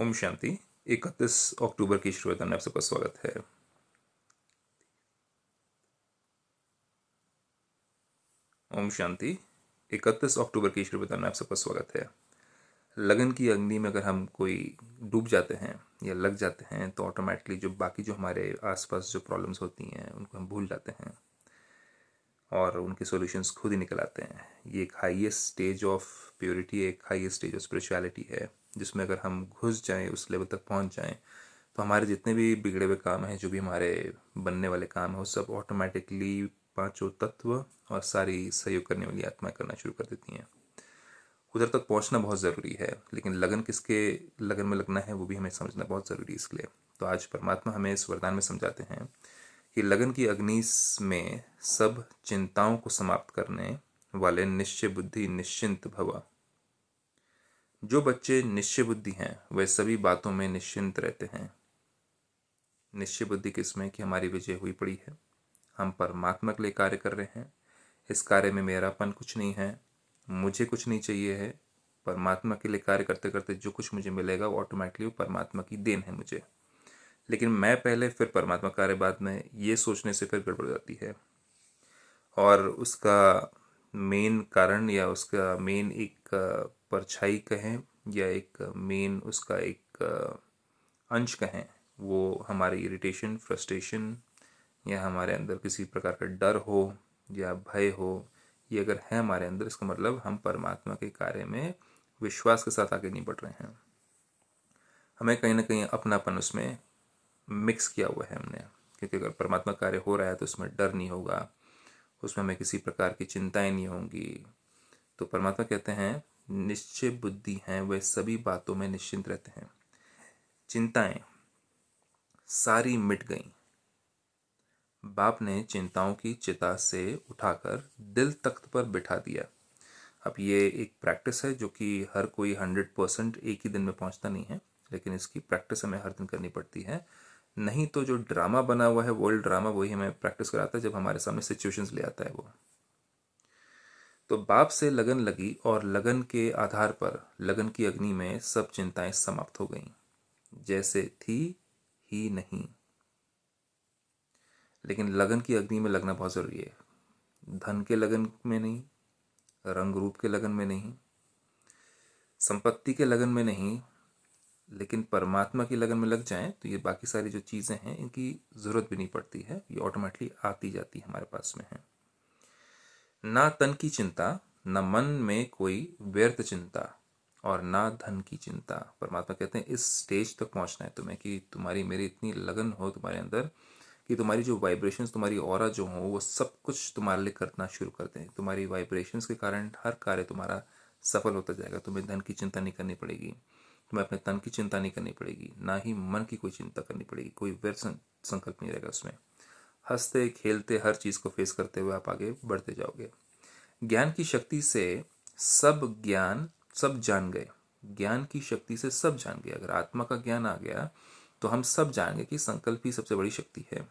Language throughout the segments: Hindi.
ओम शांति इकतीस अक्टूबर की शुरुआत में आप सबका स्वागत है ओम शांति इकतीस अक्टूबर की शुरुआत में आप सबका स्वागत है लगन की अग्नि में अगर हम कोई डूब जाते हैं या लग जाते हैं तो ऑटोमेटिकली जो बाकी जो हमारे आसपास जो प्रॉब्लम्स होती हैं उनको हम भूल जाते हैं और उनके सॉल्यूशंस खुद ही निकल आते हैं ये एक हाईएस्ट स्टेज ऑफ प्योरिटी एक हाईएस्ट स्टेज ऑफ स्पिरिचुअलिटी है जिसमें अगर हम घुस जाएं उस लेवल तक पहुंच जाएं तो हमारे जितने भी बिगड़े हुए काम हैं जो भी हमारे बनने वाले काम हैं वो सब ऑटोमेटिकली पांचों तत्व और सारी सहयोग करने वाली आत्माएँ करना शुरू कर देती हैं उधर तक पहुंचना बहुत ज़रूरी है लेकिन लगन किसके लगन में लगना है वो भी हमें समझना बहुत ज़रूरी है इसलिए तो आज परमात्मा हमें इस वरदान में समझाते हैं कि लगन की अग्नि में सब चिंताओं को समाप्त करने वाले निश्चय बुद्धि निश्चिंत भवा जो बच्चे निश्चय बुद्धि हैं वह सभी बातों में निश्चिंत रहते हैं निश्चय बुद्धि किसमें कि हमारी विजय हुई पड़ी है हम परमात्मा के लिए कार्य कर रहे हैं इस कार्य में मेरापन कुछ नहीं है मुझे कुछ नहीं चाहिए है परमात्मा के लिए कार्य करते करते जो कुछ मुझे मिलेगा वो ऑटोमेटिकली वो परमात्मा की देन है मुझे लेकिन मैं पहले फिर परमात्मा कार्य बाद में ये सोचने से फिर गड़बड़ जाती है और उसका मेन कारण या उसका मेन एक परछाई कहें या एक मेन उसका एक अंश कहें वो हमारे इरिटेशन फ्रस्ट्रेशन या हमारे अंदर किसी प्रकार का डर हो या भय हो ये अगर है हमारे अंदर इसका मतलब हम परमात्मा के कार्य में विश्वास के साथ आगे नहीं बढ़ रहे हैं हमें कहीं ना कहीं अपनापन उसमें मिक्स किया हुआ है हमने क्योंकि अगर परमात्मा कार्य हो रहा है तो उसमें डर नहीं होगा उसमें हमें किसी प्रकार की चिंताएं नहीं होंगी तो परमात्मा कहते हैं निश्चय बुद्धि हैं वे सभी बातों में निश्चिंत रहते हैं चिंताएं सारी मिट गईं बाप ने चिंताओं की चिता से उठाकर दिल तख्त पर बिठा दिया अब ये एक प्रैक्टिस है जो कि हर कोई हंड्रेड परसेंट एक ही दिन में पहुंचता नहीं है लेकिन इसकी प्रैक्टिस हमें हर दिन करनी पड़ती है नहीं तो जो ड्रामा बना हुआ है वर्ल्ड ड्रामा वही हमें प्रैक्टिस कराता है जब हमारे सामने सिचुएशंस ले आता है वो तो बाप से लगन लगी और लगन के आधार पर लगन की अग्नि में सब चिंताएं समाप्त हो गईं जैसे थी ही नहीं लेकिन लगन की अग्नि में लगना बहुत ज़रूरी है धन के लगन में नहीं रंग रूप के लगन में नहीं संपत्ति के लगन में नहीं लेकिन परमात्मा की लगन में लग जाएं तो ये बाकी सारी जो चीज़ें हैं इनकी ज़रूरत भी नहीं पड़ती है ये ऑटोमेटिकली आती जाती हमारे पास में है ना तन की चिंता न मन में कोई व्यर्थ चिंता और ना धन की चिंता परमात्मा कहते हैं इस स्टेज तक पहुंचना है तुम्हें कि तुम्हारी मेरी इतनी लगन हो तुम्हारे अंदर कि तुम्हारी जो वाइब्रेशंस तुम्हारी और जो हो वो सब कुछ तुम्हारे लिए करना शुरू कर दें तुम्हारी वाइब्रेशंस के कारण हर कार्य तुम्हारा सफल होता जाएगा तुम्हें धन की चिंता नहीं करनी पड़ेगी तुम्हें अपने तन की चिंता नहीं करनी पड़ेगी ना ही मन की कोई चिंता करनी पड़ेगी कोई व्यर्थ संकल्प नहीं रहेगा उसमें हंसते खेलते हर चीज़ को फेस करते हुए आप आगे बढ़ते जाओगे ज्ञान की शक्ति से सब ज्ञान सब जान गए ज्ञान की शक्ति से सब जान गए अगर आत्मा का ज्ञान आ गया तो हम सब जानेंगे कि संकल्प ही सबसे बड़ी शक्ति है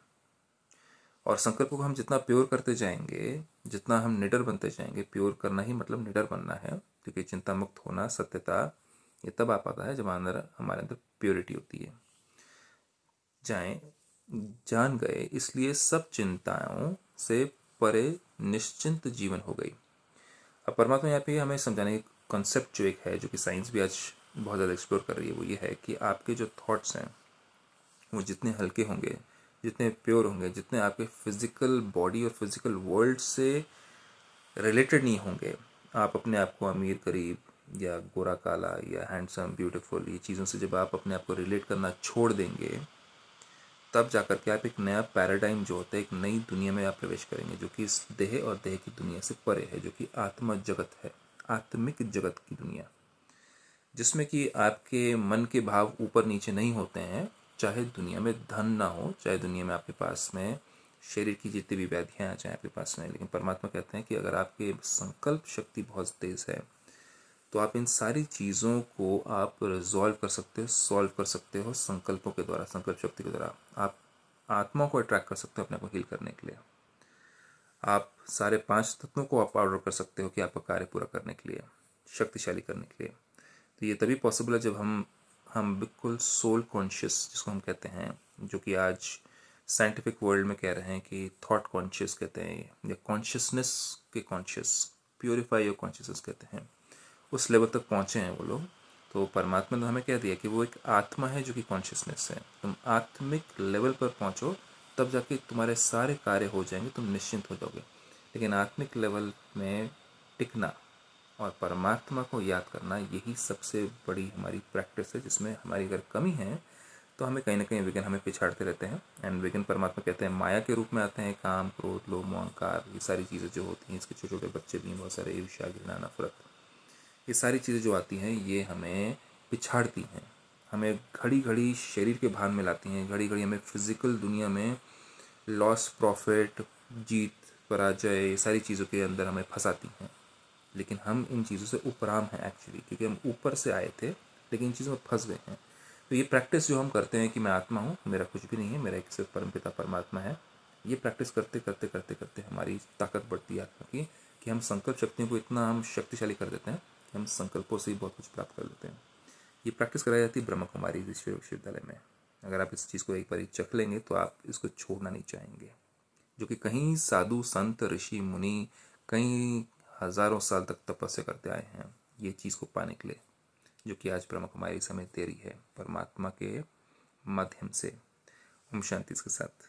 और संकल्प को हम जितना प्योर करते जाएंगे जितना हम निडर बनते जाएंगे प्योर करना ही मतलब निडर बनना है क्योंकि चिंता मुक्त होना सत्यता ये तब आ पाता है जब अंदर हमारे अंदर प्योरिटी होती है जाएं जान गए इसलिए सब चिंताओं से परे निश्चिंत जीवन हो गई अब परमात्मा यहाँ पे हमें समझाने का कॉन्सेप्ट जो एक है जो कि साइंस भी आज बहुत ज़्यादा एक्सप्लोर कर रही है वो ये है कि आपके जो थॉट्स हैं वो जितने हल्के होंगे जितने प्योर होंगे जितने आपके फिज़िकल बॉडी और फिज़िकल वर्ल्ड से रिलेटेड नहीं होंगे आप अपने आप को अमीर गरीब या गोरा काला या हैंडसम ब्यूटीफुल ये चीज़ों से जब आप अपने आप को रिलेट करना छोड़ देंगे तब जा कर के आप एक नया पैराडाइम जो होता है एक नई दुनिया में आप प्रवेश करेंगे जो कि इस देह और देह की दुनिया से परे है जो कि आत्मा जगत है आत्मिक जगत की दुनिया जिसमें कि आपके मन के भाव ऊपर नीचे नहीं होते हैं चाहे दुनिया में धन ना हो चाहे दुनिया में आपके पास में शरीर की जितनी भी व्याधियाँ आ चाहे आपके पास में लेकिन परमात्मा कहते हैं कि अगर आपके संकल्प शक्ति बहुत तेज़ है तो आप इन सारी चीज़ों को आप रिजॉल्व कर सकते हो सॉल्व कर सकते हो संकल्पों के द्वारा संकल्प शक्ति के द्वारा आप आत्मा को अट्रैक्ट कर सकते हो अपने को हील करने के लिए आप सारे पांच तत्वों को आप ऑर्डर कर सकते हो कि आपका कार्य पूरा करने के लिए शक्तिशाली करने के लिए तो ये तभी पॉसिबल है जब हम हम बिल्कुल सोल कॉन्शियस जिसको हम कहते हैं जो कि आज साइंटिफिक वर्ल्ड में कह रहे हैं कि थॉट कॉन्शियस कहते हैं या कॉन्शियसनेस के कॉन्शियस प्योरीफाई योर कॉन्शियसनेस कहते हैं उस लेवल तक पहुँचे हैं वो लोग तो परमात्मा ने हमें कह दिया कि वो एक आत्मा है जो कि कॉन्शियसनेस है तुम आत्मिक लेवल पर पहुँचो तब जाके तुम्हारे सारे कार्य हो जाएंगे तुम निश्चिंत हो जाओगे लेकिन आत्मिक लेवल में टिकना और परमात्मा को याद करना यही सबसे बड़ी हमारी प्रैक्टिस है जिसमें हमारी अगर कमी है तो हमें कहीं ना कहीं विघ्न हमें पिछाड़ते रहते हैं एंड विघ्न परमात्मा कहते हैं माया के रूप में आते हैं काम क्रोध लोभ अहंकार ये सारी चीज़ें जो होती हैं इसके छोटे छोटे बच्चे भी हैं बहुत सारे ईर्षा घृणा नफरत ये सारी चीज़ें जो आती हैं ये हमें पिछाड़ती हैं हमें घड़ी घड़ी शरीर के भान में लाती हैं घड़ी घड़ी हमें फिज़िकल दुनिया में लॉस प्रॉफिट जीत पराजय ये सारी चीज़ों के अंदर हमें फंसाती हैं लेकिन हम इन चीज़ों से उपराम हैं एक्चुअली क्योंकि हम ऊपर से आए थे लेकिन इन चीज़ों में फंस गए हैं तो ये प्रैक्टिस जो हम करते हैं कि मैं आत्मा हूँ मेरा कुछ भी नहीं है मेरा एक सिर्फ परम पिता परमात्मा है ये प्रैक्टिस करते करते करते करते हमारी ताकत बढ़ती है आत्मा की कि हम संकल्प शक्तियों को इतना हम शक्तिशाली कर देते हैं हम संकल्पों से ही बहुत कुछ प्राप्त कर लेते हैं ये प्रैक्टिस कराई जाती है ब्रह्म कुमारी विश्वविद्यालय में अगर आप इस चीज़ को एक बार चख लेंगे तो आप इसको छोड़ना नहीं चाहेंगे जो कि कहीं साधु संत ऋषि मुनि कई हजारों साल तक तपस्या करते आए हैं ये चीज़ को पाने के लिए जो कि आज ब्रह्म कुमारी समय तेरी है परमात्मा के माध्यम से ओम शांति इसके साथ